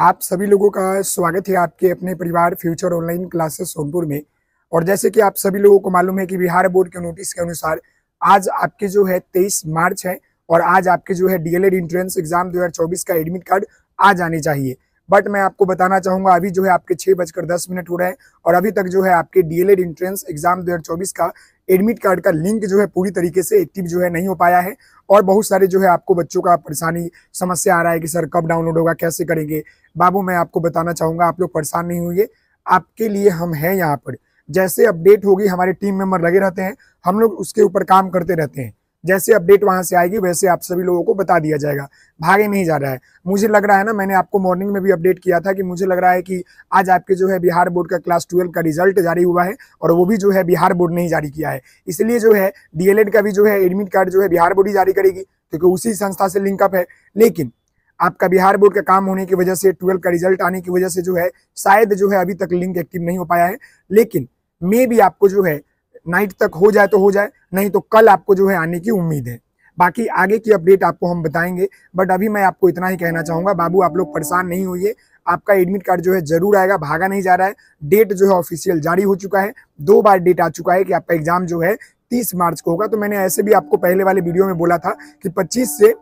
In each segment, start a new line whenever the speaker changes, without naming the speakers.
आप सभी लोगों का स्वागत है आपके अपने परिवार फ्यूचर ऑनलाइन क्लासेस सोनपुर में और जैसे कि आप सभी लोगों को मालूम है कि बिहार बोर्ड के नोटिस के अनुसार आज आपके जो है 23 मार्च है और आज आपके जो है डीएलएड इंट्रेंस एग्जाम 2024 का एडमिट कार्ड आ जाने चाहिए बट मैं आपको बताना चाहूंगा अभी जो है आपके छह बजकर दस मिनट हो रहे हैं और अभी तक जो है आपके डीएलएड इंट्रेंस एग्जाम 2024 का एडमिट कार्ड का लिंक जो है पूरी तरीके से एक्टिव जो है नहीं हो पाया है और बहुत सारे जो है आपको बच्चों का परेशानी समस्या आ रहा है कि सर कब डाउनलोड होगा कैसे करेंगे बाबू मैं आपको बताना चाहूँगा आप लोग परेशान नहीं होंगे आपके लिए हम हैं यहाँ पर जैसे अपडेट होगी हमारे टीम मेम्बर लगे रहते हैं हम लोग उसके ऊपर काम करते रहते हैं जैसे अपडेट वहां से आएगी वैसे आप सभी लोगों को बता दिया जाएगा भागे नहीं जा रहा है मुझे लग रहा है ना मैंने आपको मॉर्निंग में भी अपडेट किया था कि मुझे लग रहा है कि आज आपके जो है बिहार बोर्ड का क्लास ट्वेल्व का रिजल्ट जारी हुआ है और वो भी जो है बिहार बोर्ड ने ही जारी किया है इसलिए जो है डीएलएड का भी जो है एडमिट कार्ड जो है बिहार बोर्ड ही जारी करेगी क्योंकि उसी संस्था से लिंकअप है लेकिन आपका बिहार बोर्ड का काम होने की वजह से ट्वेल्व का रिजल्ट आने की वजह से जो है शायद जो है अभी तक लिंक एक्टिव नहीं हो पाया है लेकिन मे भी आपको जो है नाइट तक हो जाए तो हो जाए नहीं तो कल आपको जो है आने की उम्मीद है बाकी आगे की अपडेट आपको हम बताएंगे बट अभी मैं आपको इतना ही कहना चाहूंगा बाबू आप लोग परेशान नहीं होइए आपका एडमिट कार्ड जो है जरूर आएगा भागा नहीं जा रहा है डेट जो है ऑफिशियल जारी हो चुका है दो बार डेट आ चुका है कि आपका एग्जाम जो है तीस मार्च को होगा तो मैंने ऐसे भी आपको पहले वाले वीडियो में बोला था कि पच्चीस से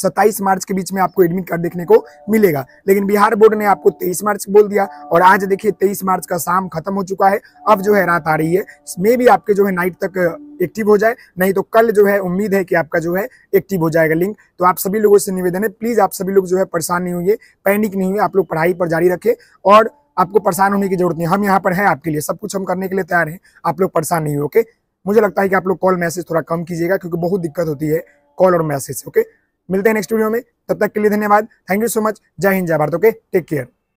सत्ताईस मार्च के बीच में आपको एडमिट कार्ड देखने को मिलेगा लेकिन बिहार बोर्ड ने आपको तेईस मार्च बोल दिया और आज देखिए तेईस मार्च का शाम खत्म हो चुका है अब जो है रात आ रही है इसमें भी आपके जो है नाइट तक एक्टिव हो जाए नहीं तो कल जो है उम्मीद है कि आपका जो है एक्टिव हो जाएगा लिंक तो आप सभी लोगों से निवेदन है प्लीज आप सभी लोग जो है परेशान नहीं हुए पैनिक नहीं हुए आप लोग पढ़ाई पर जारी रखें और आपको परेशान होने की जरूरत नहीं हम यहाँ पर है आपके लिए सब कुछ हम करने के लिए तैयार हैं आप लोग परेशान नहीं हो ओके मुझे लगता है कि आप लोग कॉल मैसेज थोड़ा कम कीजिएगा क्योंकि बहुत दिक्कत होती है कॉल और मैसेज ओके मिलते हैं नेक्स्ट वीडियो में तब तक के लिए धन्यवाद थैंक यू सो मच जय हिंद जय भारत ओके टेक केयर